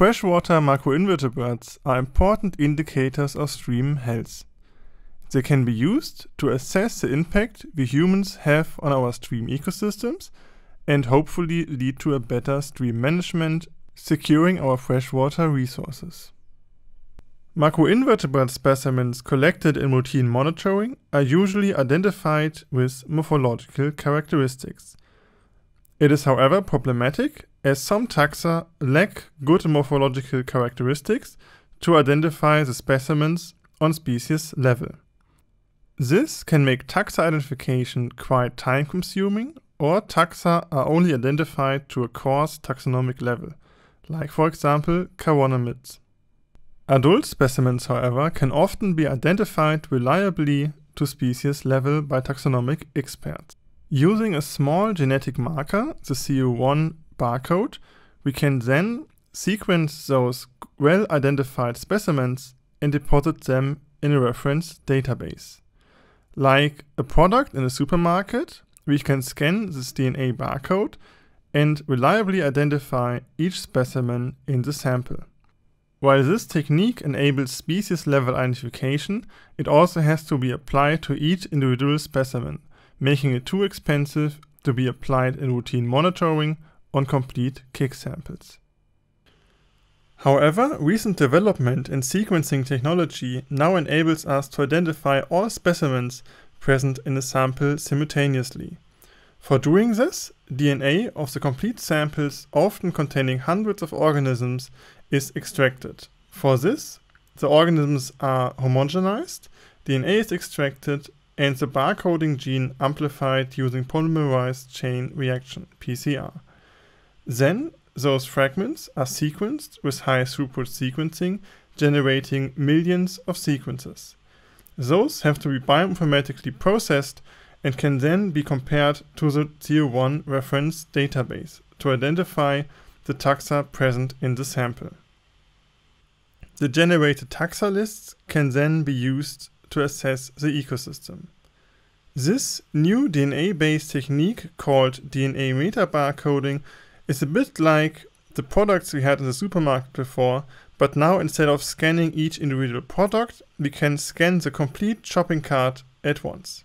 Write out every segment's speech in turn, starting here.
Freshwater macroinvertebrates are important indicators of stream health. They can be used to assess the impact we humans have on our stream ecosystems and hopefully lead to a better stream management, securing our freshwater resources. Macroinvertebrate specimens collected in routine monitoring are usually identified with morphological characteristics. It is however problematic as some taxa lack good morphological characteristics to identify the specimens on species level. This can make taxa identification quite time consuming or taxa are only identified to a coarse taxonomic level, like for example chironomids. Adult specimens, however, can often be identified reliably to species level by taxonomic experts. Using a small genetic marker, the CU1 barcode, we can then sequence those well-identified specimens and deposit them in a reference database. Like a product in a supermarket, we can scan this DNA barcode and reliably identify each specimen in the sample. While this technique enables species-level identification, it also has to be applied to each individual specimen, making it too expensive to be applied in routine monitoring on complete kick samples. However, recent development in sequencing technology now enables us to identify all specimens present in a sample simultaneously. For doing this, DNA of the complete samples, often containing hundreds of organisms, is extracted. For this, the organisms are homogenized, DNA is extracted, and the barcoding gene amplified using polymerase chain reaction, PCR. Then those fragments are sequenced with high throughput sequencing, generating millions of sequences. Those have to be bioinformatically processed and can then be compared to the CO1 reference database to identify the taxa present in the sample. The generated taxa lists can then be used to assess the ecosystem. This new DNA-based technique called DNA metabarcoding it's a bit like the products we had in the supermarket before, but now instead of scanning each individual product, we can scan the complete shopping cart at once.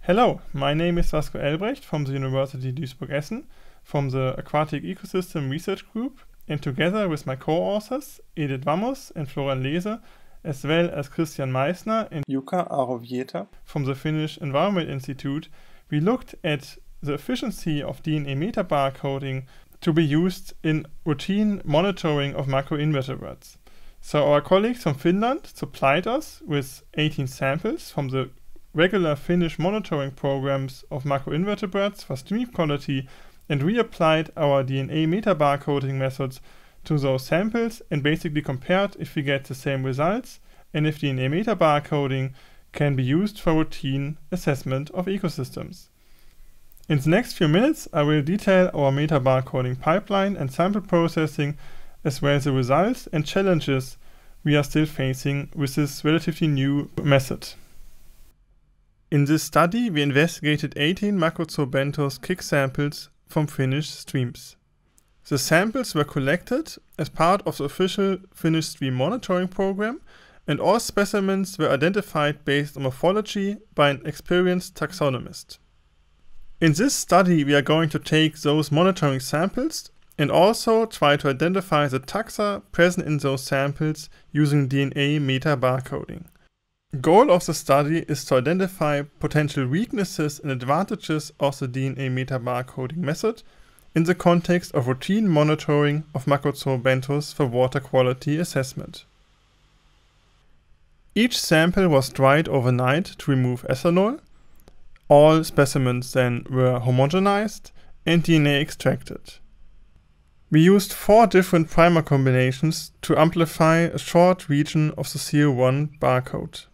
Hello, my name is Vasco Elbrecht from the University Duisburg-Essen from the Aquatic Ecosystem Research Group and together with my co-authors Edith Vamos and Florian Lese as well as Christian Meissner and Jukka Arovieta from the Finnish Environment Institute, we looked at the efficiency of DNA metabarcoding to be used in routine monitoring of macroinvertebrates. So our colleagues from Finland supplied us with 18 samples from the regular Finnish monitoring programs of macroinvertebrates for stream quality and we applied our DNA metabarcoding methods to those samples and basically compared if we get the same results and if DNA metabarcoding can be used for routine assessment of ecosystems. In the next few minutes, I will detail our meta barcoding pipeline and sample processing, as well as the results and challenges we are still facing with this relatively new method. In this study, we investigated 18 Macrosorbentos kick samples from Finnish streams. The samples were collected as part of the official Finnish stream monitoring program and all specimens were identified based on morphology by an experienced taxonomist. In this study, we are going to take those monitoring samples and also try to identify the taxa present in those samples using DNA meta-barcoding. Goal of the study is to identify potential weaknesses and advantages of the DNA meta-barcoding method in the context of routine monitoring of macrozoobenthos for water quality assessment. Each sample was dried overnight to remove ethanol all specimens then were homogenized and DNA extracted. We used four different primer combinations to amplify a short region of the CO1 barcode.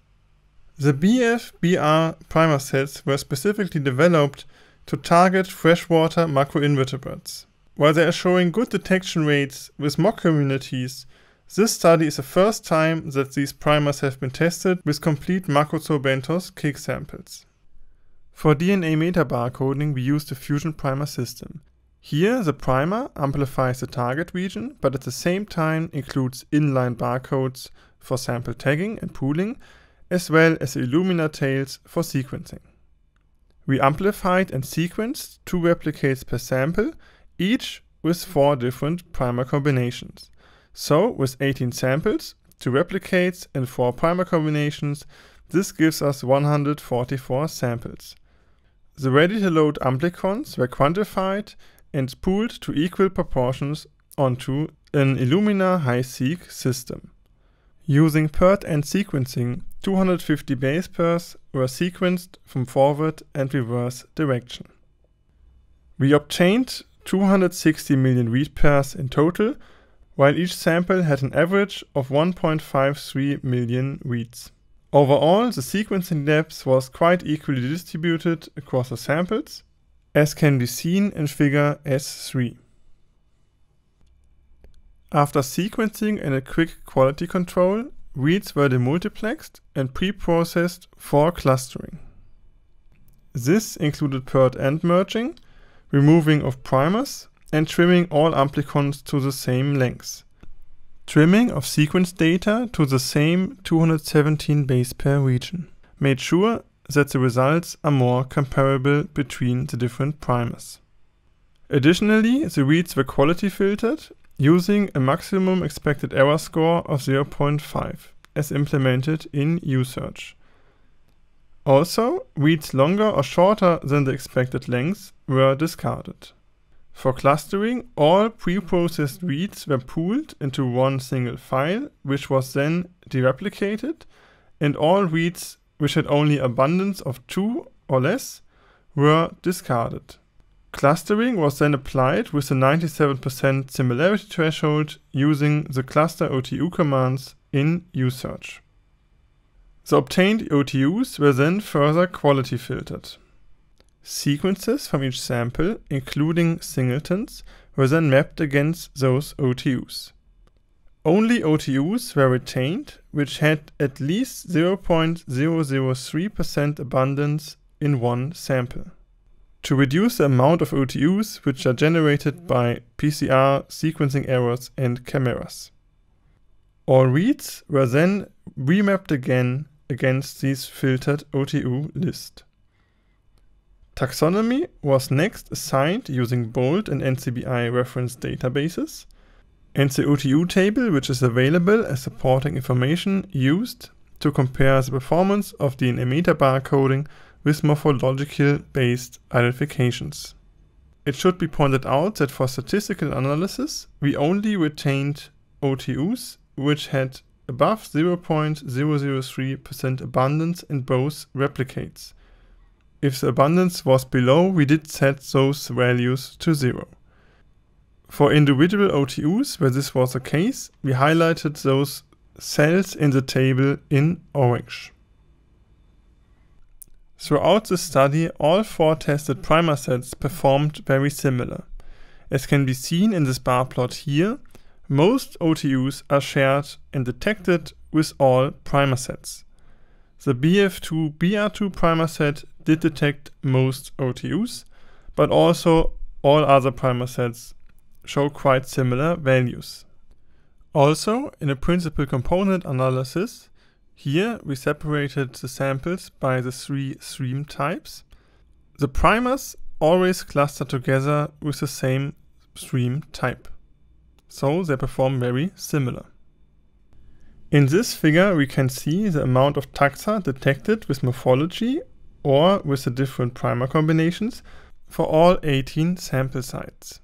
The BFBR primer sets were specifically developed to target freshwater macroinvertebrates. While they are showing good detection rates with mock communities, this study is the first time that these primers have been tested with complete macrozoobenthos cake samples. For DNA metabarcoding, we use the Fusion Primer system. Here, the primer amplifies the target region, but at the same time includes inline barcodes for sample tagging and pooling, as well as the Illumina tails for sequencing. We amplified and sequenced two replicates per sample, each with four different primer combinations. So, with 18 samples, two replicates and four primer combinations, this gives us 144 samples. The ready-to-load amplicons were quantified and pooled to equal proportions onto an Illumina high-seq system. Using PERT and sequencing, 250 base pairs were sequenced from forward and reverse direction. We obtained 260 million read pairs in total, while each sample had an average of 1.53 million reads. Overall, the sequencing depth was quite equally distributed across the samples, as can be seen in figure S3. After sequencing and a quick quality control, reads were demultiplexed and preprocessed for clustering. This included PERT end merging, removing of primers, and trimming all amplicons to the same length trimming of sequence data to the same 217 base pair region. Made sure that the results are more comparable between the different primers. Additionally, the reads were quality filtered using a maximum expected error score of 0.5 as implemented in USearch. Also, reads longer or shorter than the expected length were discarded. For clustering, all preprocessed reads were pooled into one single file, which was then dereplicated, and all reads which had only abundance of two or less were discarded. Clustering was then applied with a 97% similarity threshold using the cluster OTU commands in USearch. The obtained OTUs were then further quality filtered. Sequences from each sample, including singletons, were then mapped against those OTUs. Only OTUs were retained which had at least 0.003% abundance in one sample. To reduce the amount of OTUs which are generated by PCR, sequencing errors and chimeras. All reads were then remapped again against these filtered OTU list. Taxonomy was next assigned using BOLT and NCBI reference databases. NCOTU table, which is available as supporting information used to compare the performance of DNA barcoding with morphological-based identifications. It should be pointed out that for statistical analysis, we only retained OTUs which had above 0.003% abundance in both replicates. If the abundance was below, we did set those values to zero. For individual OTUs where this was the case, we highlighted those cells in the table in orange. Throughout the study, all four tested primer sets performed very similar. As can be seen in this bar plot here, most OTUs are shared and detected with all primer sets. The BF2-BR2 primer set did detect most OTUs, but also all other primer sets show quite similar values. Also, in a principal component analysis, here we separated the samples by the three stream types. The primers always cluster together with the same stream type, so they perform very similar. In this figure we can see the amount of taxa detected with morphology or with the different primer combinations for all 18 sample sites.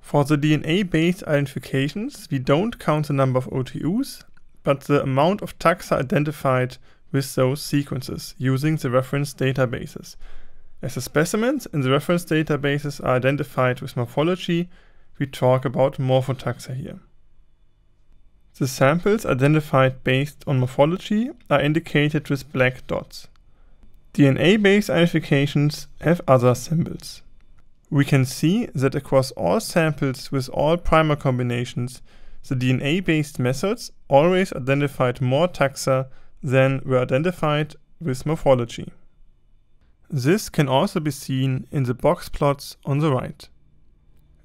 For the DNA-based identifications, we don't count the number of OTUs, but the amount of taxa identified with those sequences using the reference databases, as the specimens in the reference databases are identified with morphology, we talk about morphotaxa here. The samples identified based on morphology are indicated with black dots. DNA-based identifications have other symbols. We can see that across all samples with all primer combinations, the DNA-based methods always identified more taxa than were identified with morphology. This can also be seen in the box plots on the right.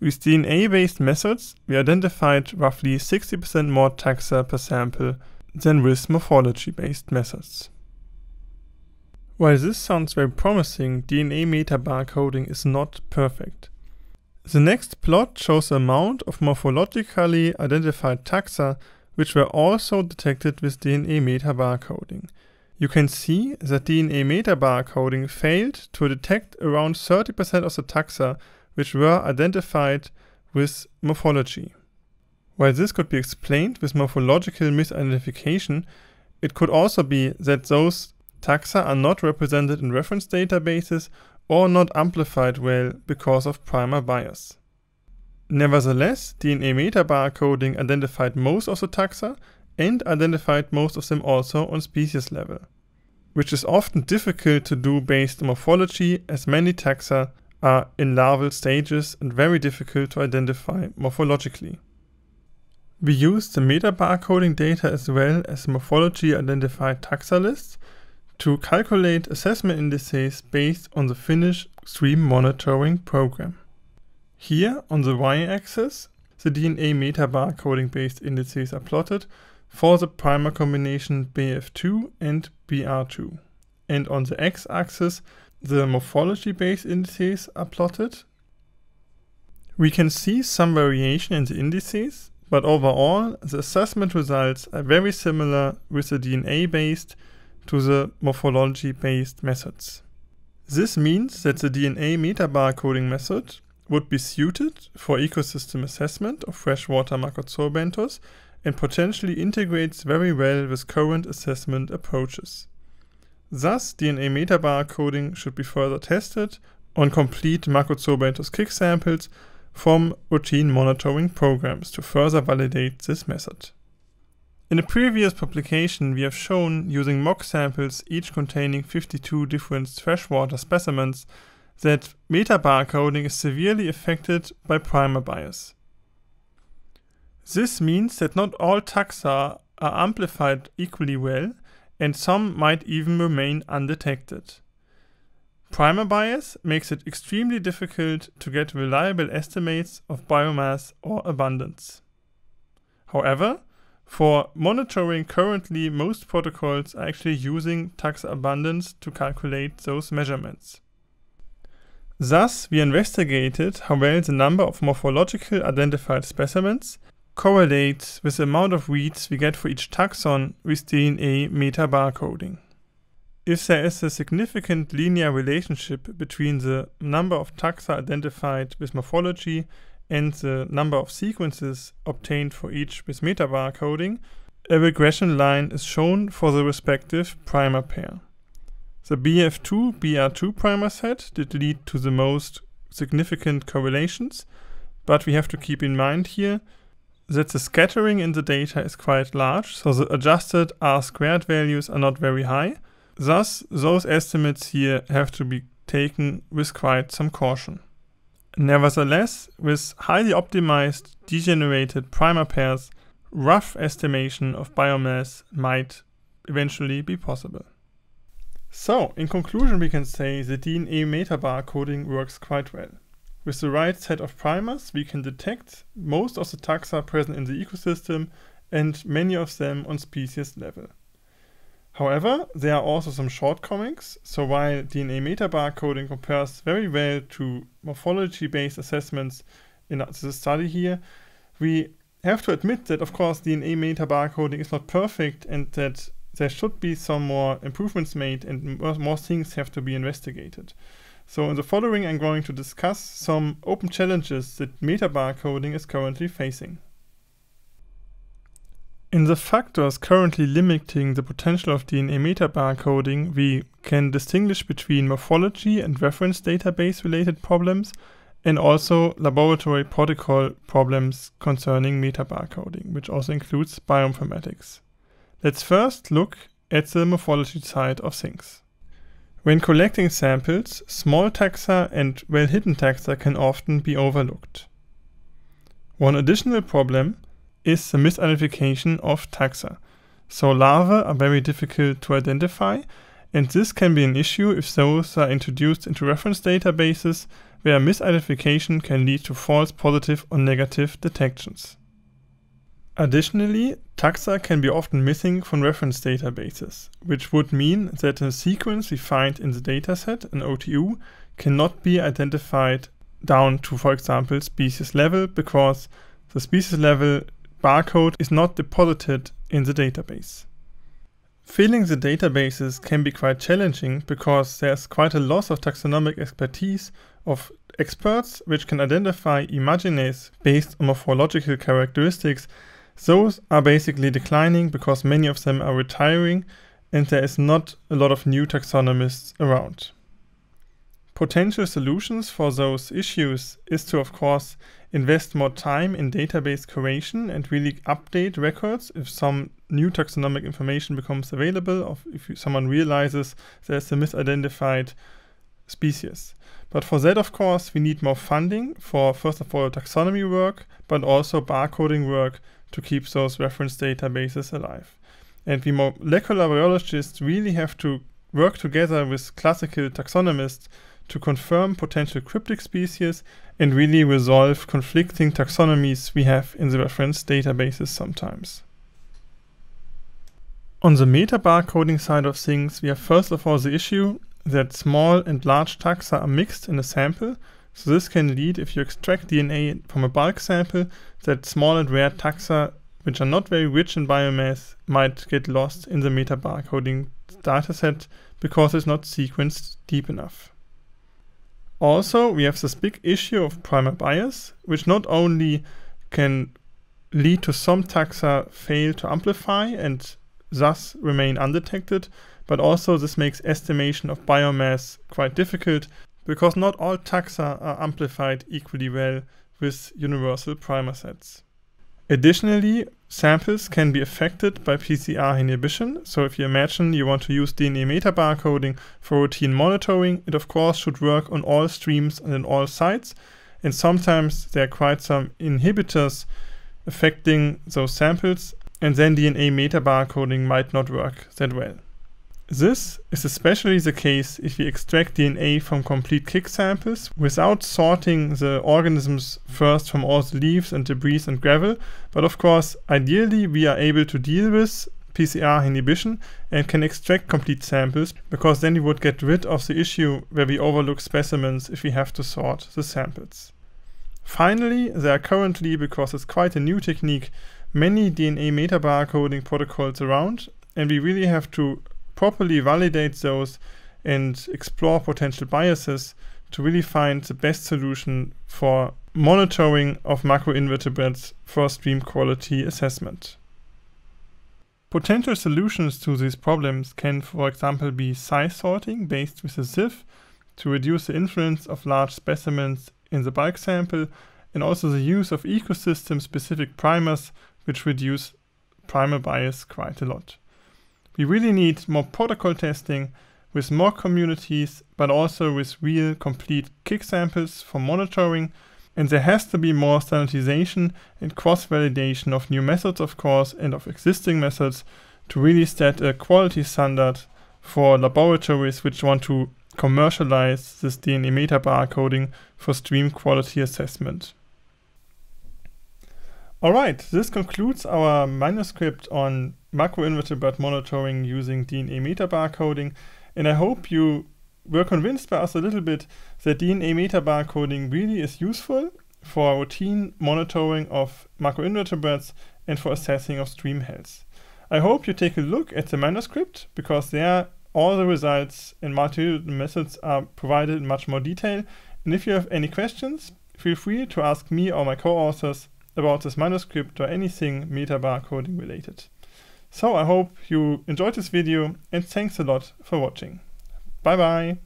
With DNA-based methods, we identified roughly 60% more taxa per sample than with morphology-based methods. While this sounds very promising, DNA metabarcoding is not perfect. The next plot shows the amount of morphologically identified taxa which were also detected with DNA metabarcoding. You can see that DNA metabarcoding failed to detect around 30% of the taxa which were identified with morphology. While this could be explained with morphological misidentification, it could also be that those taxa are not represented in reference databases or not amplified well because of primer bias. Nevertheless, DNA metabarcoding identified most of the taxa and identified most of them also on species level, which is often difficult to do based on morphology as many taxa are in larval stages and very difficult to identify morphologically. We used the metabarcoding data as well as morphology identified taxa lists to calculate assessment indices based on the Finnish stream monitoring program. Here on the y-axis, the DNA metabarcoding coding based indices are plotted for the primer combination BF2 and BR2. And on the x-axis, the morphology based indices are plotted. We can see some variation in the indices, but overall, the assessment results are very similar with the DNA based to the morphology-based methods. This means that the DNA metabarcoding method would be suited for ecosystem assessment of freshwater macrozoobenthos, and potentially integrates very well with current assessment approaches. Thus, DNA metabarcoding should be further tested on complete macrozoobenthos kick samples from routine monitoring programs to further validate this method. In a previous publication, we have shown using mock samples, each containing 52 different freshwater specimens, that meta barcoding is severely affected by primer bias. This means that not all taxa are amplified equally well, and some might even remain undetected. Primer bias makes it extremely difficult to get reliable estimates of biomass or abundance. However, for monitoring, currently most protocols are actually using tax abundance to calculate those measurements. Thus, we investigated how well the number of morphological identified specimens correlates with the amount of reads we get for each taxon with DNA metabarcoding. If there is a significant linear relationship between the number of taxa identified with morphology and the number of sequences obtained for each with metabar coding, a regression line is shown for the respective primer pair. The BF2 BR2 primer set did lead to the most significant correlations, but we have to keep in mind here that the scattering in the data is quite large, so the adjusted R squared values are not very high. Thus, those estimates here have to be taken with quite some caution. Nevertheless, with highly optimized degenerated primer pairs, rough estimation of biomass might eventually be possible. So, in conclusion we can say the DNA metabar coding works quite well. With the right set of primers we can detect most of the taxa present in the ecosystem and many of them on species level. However, there are also some shortcomings. so while DNA metabarcoding compares very well to morphology-based assessments in this study here, we have to admit that, of course, DNA metabarcoding is not perfect and that there should be some more improvements made and more things have to be investigated. So in the following, I'm going to discuss some open challenges that metabarcoding is currently facing. In the factors currently limiting the potential of DNA metabarcoding, we can distinguish between morphology and reference database related problems and also laboratory protocol problems concerning metabarcoding, which also includes bioinformatics. Let's first look at the morphology side of things. When collecting samples, small taxa and well-hidden taxa can often be overlooked. One additional problem is the misidentification of taxa. So larvae are very difficult to identify, and this can be an issue if those are introduced into reference databases where misidentification can lead to false positive or negative detections. Additionally, taxa can be often missing from reference databases, which would mean that a sequence we find in the dataset, an OTU, cannot be identified down to, for example, species level because the species level barcode is not deposited in the database. Filling the databases can be quite challenging because there's quite a loss of taxonomic expertise of experts which can identify imagines based on morphological characteristics. Those are basically declining because many of them are retiring and there is not a lot of new taxonomists around. Potential solutions for those issues is to, of course, invest more time in database curation and really update records if some new taxonomic information becomes available or if someone realizes there's a misidentified species. But for that, of course, we need more funding for, first of all, taxonomy work, but also barcoding work to keep those reference databases alive. And we molecular biologists really have to work together with classical taxonomists to confirm potential cryptic species and really resolve conflicting taxonomies we have in the reference databases sometimes. On the meta barcoding side of things, we have first of all the issue that small and large taxa are mixed in a sample, so this can lead, if you extract DNA from a bulk sample, that small and rare taxa, which are not very rich in biomass, might get lost in the meta barcoding dataset because it's not sequenced deep enough. Also, we have this big issue of primer bias, which not only can lead to some taxa fail to amplify and thus remain undetected, but also this makes estimation of biomass quite difficult because not all taxa are amplified equally well with universal primer sets. Additionally, samples can be affected by PCR inhibition. So if you imagine you want to use DNA metabarcoding for routine monitoring, it of course should work on all streams and in all sites. And sometimes there are quite some inhibitors affecting those samples and then DNA metabarcoding might not work that well. This is especially the case if we extract DNA from complete kick samples without sorting the organisms first from all the leaves and debris and gravel, but of course ideally we are able to deal with PCR inhibition and can extract complete samples because then we would get rid of the issue where we overlook specimens if we have to sort the samples. Finally, there are currently, because it's quite a new technique, many DNA metabarcoding protocols around and we really have to properly validate those and explore potential biases to really find the best solution for monitoring of macroinvertebrates for stream quality assessment. Potential solutions to these problems can, for example, be size sorting based with a sieve to reduce the influence of large specimens in the bulk sample, and also the use of ecosystem specific primers, which reduce primer bias quite a lot. We really need more protocol testing with more communities, but also with real complete kick samples for monitoring. And there has to be more standardization and cross-validation of new methods, of course, and of existing methods to really set a quality standard for laboratories which want to commercialize this DNA meta barcoding for stream quality assessment. All right, this concludes our manuscript on macroinvertebrate monitoring using DNA metabarcoding. And I hope you were convinced by us a little bit that DNA metabarcoding really is useful for routine monitoring of macroinvertebrates and for assessing of stream health. I hope you take a look at the manuscript because there all the results and multi methods are provided in much more detail. And if you have any questions, feel free to ask me or my co-authors about this manuscript or anything meta barcoding related. So I hope you enjoyed this video and thanks a lot for watching. Bye bye!